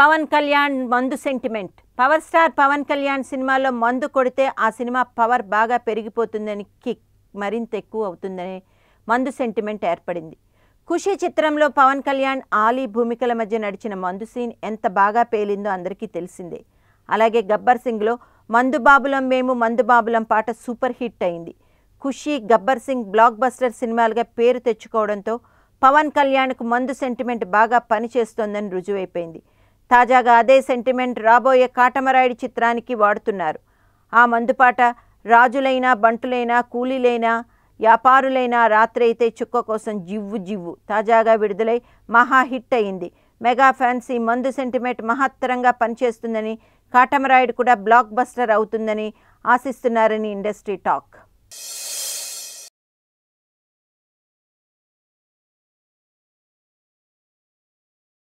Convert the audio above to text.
పవన్ కళ్యాణ్ మందు sentiment power star Pawan Kalyan సినిమాలో మందు కొడితే ఆ సినిమా పవర్ బాగా పెరిగిపోతుందని కిక్ మరింత ఎక్కువ అవుతుందని మందు సెంటిమెంట్ ఏర్పడింది ఖుషి చిత్రంలో పవన్ కళ్యాణ్ ఆలీ భూమికల మధ్య నడిచిన మందు సీన్ ఎంత బాగా పేలిందో అందరికీ తెలిసిందే అలాగే గబ్బర్ సింగ్లో మందుబాబులం మేము మందుబాబులం పాట సూపర్ హిట్ అయింది ఖుషి గబ్బర్ సింగ్ బ్లాక్ బస్టర్ సినిమాలుగా పేరు తెచ్చుకోవడంతో పవన్ కళ్యాణ్కు మందు సెంటిమెంట్ బాగా పనిచేస్తోందని రుజువైపోయింది తాజాగా అదే సెంటిమెంట్ రాబోయే కాటమరాయుడు చిత్రానికి వాడుతున్నారు ఆ మందుపాట రాజులైనా బంటులైనా కూలీలైనా వ్యాపారులైనా రాత్రి అయితే చుక్క కోసం జివ్వు జివ్వు తాజాగా విడుదలై మహా హిట్ అయింది మెగా ఫ్యాన్స్ ఈ మందు సెంటిమెంట్ మహత్తరంగా పనిచేస్తుందని కాటమరాయుడు కూడా బ్లాక్ బస్టర్ అవుతుందని ఆశిస్తున్నారని ఇండస్ట్రీ టాక్